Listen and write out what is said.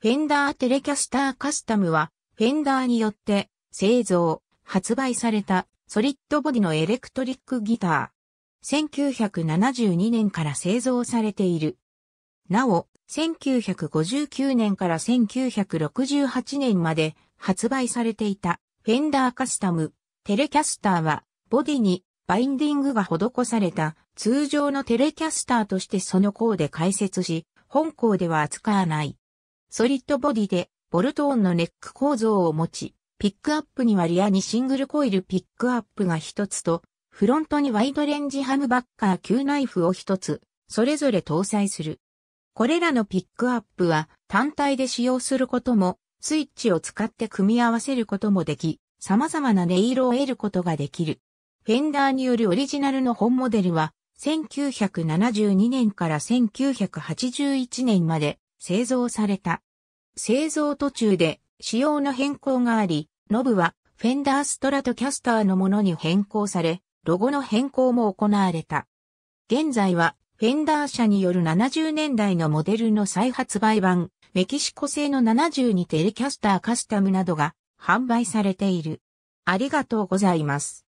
フェンダーテレキャスターカスタムは、フェンダーによって製造、発売されたソリッドボディのエレクトリックギター。1972年から製造されている。なお、1959年から1968年まで発売されていたフェンダーカスタムテレキャスターはボディにバインディングが施された通常のテレキャスターとしてその項で解説し、本項では扱わない。ソリッドボディで、ボルトオンのネック構造を持ち、ピックアップにはリアにシングルコイルピックアップが一つと、フロントにワイドレンジハムバッカー級ナイフを一つ、それぞれ搭載する。これらのピックアップは単体で使用することも、スイッチを使って組み合わせることもでき、様々な音色を得ることができる。フェンダーによるオリジナルの本モデルは、1972年から1981年まで製造された。製造途中で仕様の変更があり、ノブはフェンダーストラトキャスターのものに変更され、ロゴの変更も行われた。現在はフェンダー社による70年代のモデルの再発売版、メキシコ製の72テレキャスターカスタムなどが販売されている。ありがとうございます。